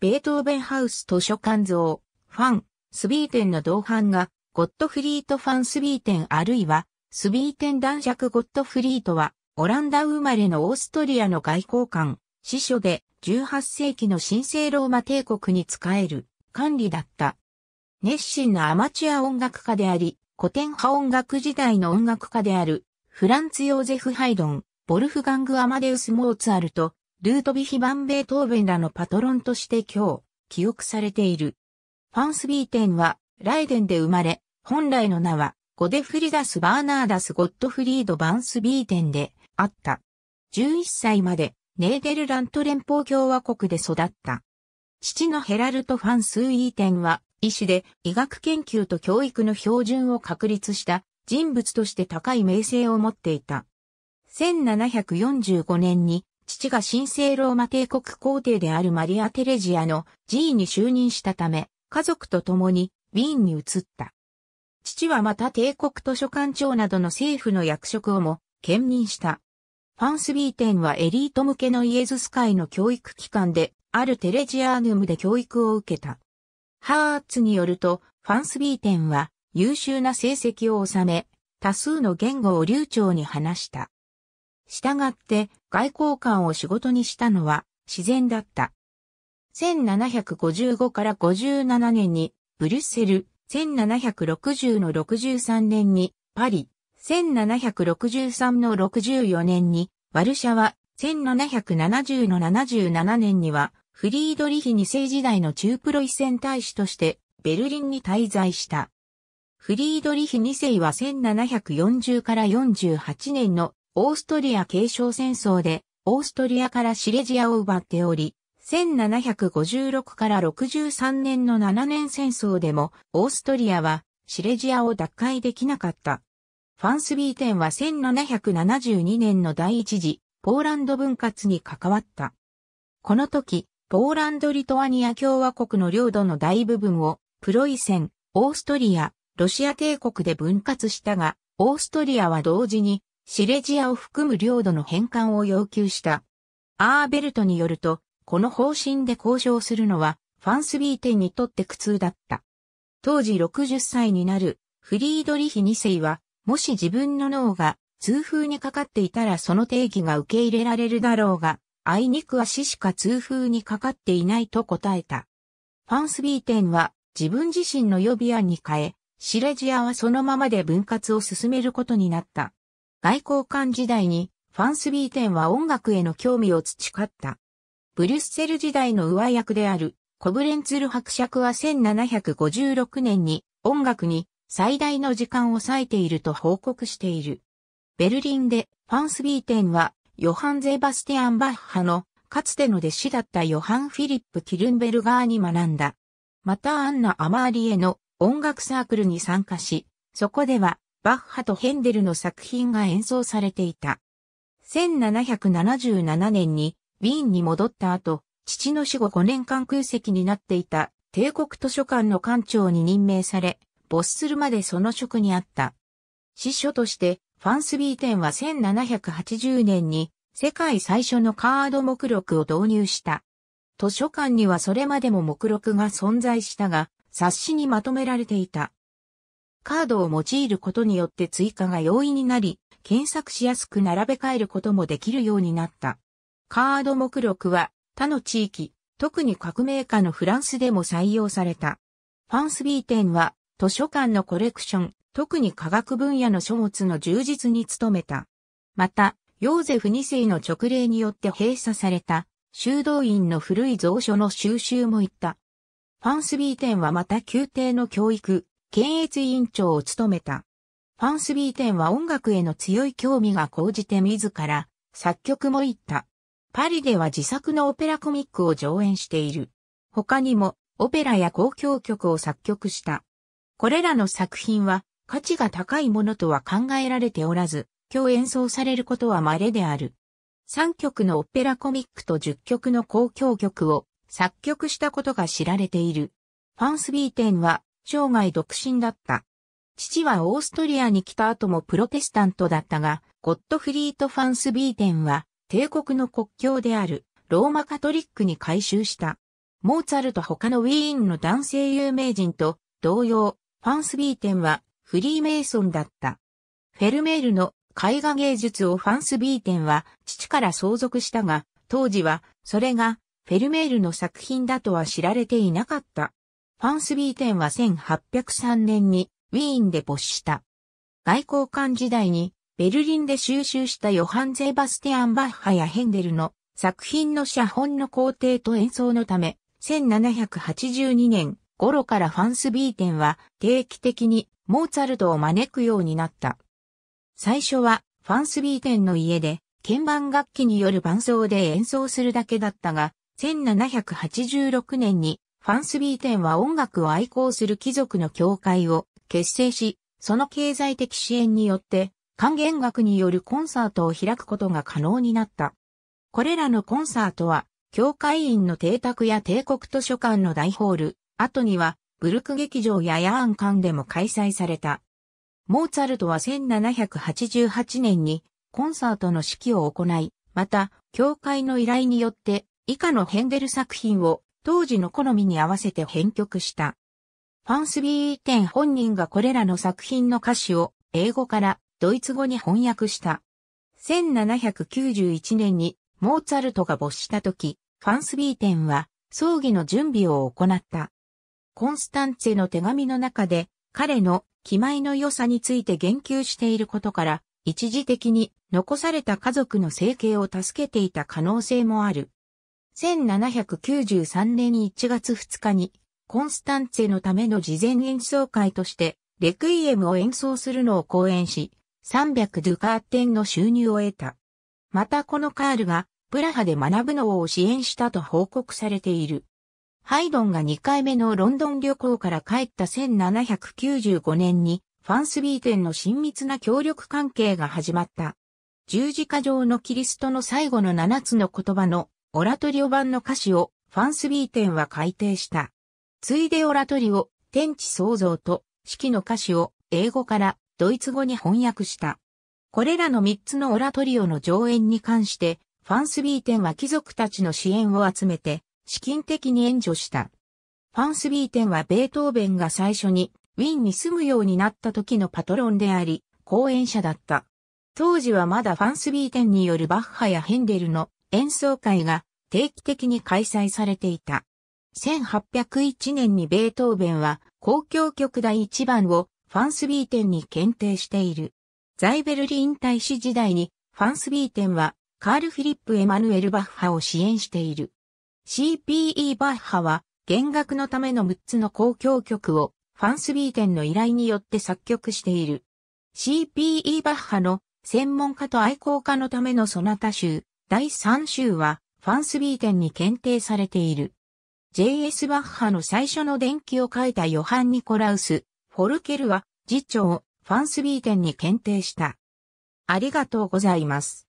ベートーベンハウス図書館像、ファン、スビーテンの同伴が、ゴットフリート・ファン・スビーテンあるいは、スビーテン男爵ゴットフリートは、オランダ生まれのオーストリアの外交官、司書で、18世紀の神聖ローマ帝国に仕える、管理だった。熱心なアマチュア音楽家であり、古典派音楽時代の音楽家である、フランツ・ヨーゼフ・ハイドン、ボルフガング・アマデウス・モーツァルト、ルートビヒ・バンベートーベンらのパトロンとして今日、記憶されている。ファンスビーテンは、ライデンで生まれ、本来の名は、ゴデフリダス・バーナーダス・ゴットフリード・バンスビーテンで、あった。11歳まで、ネーデルラント連邦共和国で育った。父のヘラルト・ファンスーイーテンは、医師で医学研究と教育の標準を確立した人物として高い名声を持っていた。1745年に父が神聖ローマ帝国皇帝であるマリア・テレジアの寺院に就任したため、家族と共にウィーンに移った。父はまた帝国図書館長などの政府の役職をも兼任した。ファンスビーテンはエリート向けのイエズス会の教育機関で、あるテレジアーヌムで教育を受けた。ハーツによると、ファンスビーテンは優秀な成績を収め、多数の言語を流暢に話した。したがって外交官を仕事にしたのは自然だった。1755から57年にブリュッセル、1760の63年にパリ、1763の64年にワルシャワ、1770の77年にはフリードリヒ2世時代の中プロイセン大使としてベルリンに滞在した。フリードリヒ2世は1740から48年のオーストリア継承戦争で、オーストリアからシレジアを奪っており、1756から63年の7年戦争でも、オーストリアはシレジアを奪回できなかった。ファンスビーテンは1772年の第一次ポーランド分割に関わった。この時、ポーランド・リトアニア共和国の領土の大部分をプロイセン、オーストリア、ロシア帝国で分割したが、オーストリアは同時にシレジアを含む領土の返還を要求した。アーベルトによると、この方針で交渉するのは、ファンスビーテンにとって苦痛だった。当時60歳になるフリードリヒ2世は、もし自分の脳が痛風にかかっていたらその定義が受け入れられるだろうが、あいにくは死しか痛風にかかっていないと答えた。ファンスビーテンは自分自身の予備案に変え、シレジアはそのままで分割を進めることになった。外交官時代にファンスビーテンは音楽への興味を培った。ブリュッセル時代の上役であるコブレンツル伯爵は1756年に音楽に最大の時間を割いていると報告している。ベルリンでファンスビーテンはヨハン・ゼバスティアン・バッハのかつての弟子だったヨハン・フィリップ・キルンベルガーに学んだ。またアンナ・アマーリエの音楽サークルに参加し、そこではバッハとヘンデルの作品が演奏されていた。1777年にウィーンに戻った後、父の死後5年間空席になっていた帝国図書館の館長に任命され、没するまでその職にあった。司書として、ファンスビーテンは1780年に世界最初のカード目録を導入した。図書館にはそれまでも目録が存在したが、冊子にまとめられていた。カードを用いることによって追加が容易になり、検索しやすく並べ替えることもできるようになった。カード目録は他の地域、特に革命家のフランスでも採用された。ファンスビー店は図書館のコレクション、特に科学分野の書物の充実に努めた。また、ヨーゼフ2世の直令によって閉鎖された修道院の古い蔵書の収集もいった。ファンスビー店はまた宮廷の教育、検閲委員長を務めた。ファンスビーテンは音楽への強い興味が高じて自ら作曲も行った。パリでは自作のオペラコミックを上演している。他にもオペラや公共曲を作曲した。これらの作品は価値が高いものとは考えられておらず、今日演奏されることは稀である。3曲のオペラコミックと10曲の公共曲を作曲したことが知られている。ファンスビーテンは生涯独身だった。父はオーストリアに来た後もプロテスタントだったが、ゴットフリート・ファンス・ビーテンは、帝国の国境である、ローマカトリックに改修した。モーツァルト他のウィーンの男性有名人と同様、ファンス・ビーテンはフリーメイソンだった。フェルメールの絵画芸術をファンス・ビーテンは父から相続したが、当時はそれがフェルメールの作品だとは知られていなかった。パンスビーテンは1803年にウィーンで没した。外交官時代にベルリンで収集したヨハン・ゼバスティアン・バッハやヘンデルの作品の写本の工程と演奏のため、1782年頃からファンスビーテンは定期的にモーツァルトを招くようになった。最初はファンスビーテンの家で鍵盤楽器による伴奏で演奏するだけだったが、1786年にファンスビーテンは音楽を愛好する貴族の教会を結成し、その経済的支援によって、還元楽によるコンサートを開くことが可能になった。これらのコンサートは、教会員の邸宅や帝国図書館の大ホール、後には、ブルク劇場やヤーン館でも開催された。モーツァルトは1788年にコンサートの指揮を行い、また、教会の依頼によって以下のヘンデル作品を当時の好みに合わせて編曲した。ファンスビーテン本人がこれらの作品の歌詞を英語からドイツ語に翻訳した。1791年にモーツァルトが没した時、ファンスビーテンは葬儀の準備を行った。コンスタンツェの手紙の中で彼の気前の良さについて言及していることから、一時的に残された家族の生計を助けていた可能性もある。1793年1月2日に、コンスタンツェのための事前演奏会として、レクイエムを演奏するのを講演し、300ドゥカーテンの収入を得た。またこのカールが、プラハで学ぶのを支援したと報告されている。ハイドンが2回目のロンドン旅行から帰った1795年に、ファンスビーテンの親密な協力関係が始まった。十字架上のキリストの最後の7つの言葉のオラトリオ版の歌詞をファンスビーテンは改訂した。ついでオラトリオ、天地創造と四季の歌詞を英語からドイツ語に翻訳した。これらの3つのオラトリオの上演に関して、ファンスビーテンは貴族たちの支援を集めて、資金的に援助した。ファンスビーテンはベートーベンが最初にウィーンに住むようになった時のパトロンであり、講演者だった。当時はまだファンスビーテンによるバッハやヘンデルの演奏会が定期的に開催されていた。1801年にベートーベンは公共曲第1番をファンスビーテンに検定している。ザイベルリン大使時代にファンスビーテンはカール・フィリップ・エマヌエル・バッハを支援している。CPE バッハは弦楽のための6つの公共曲をファンスビーテンの依頼によって作曲している。CPE バッハの専門家と愛好家のためのソナタ集、第3週は、ファンスビーテンに検定されている。J.S. バッハの最初の伝記を書いたヨハン・ニコラウス、フォルケルは、次長、ファンスビーテンに検定した。ありがとうございます。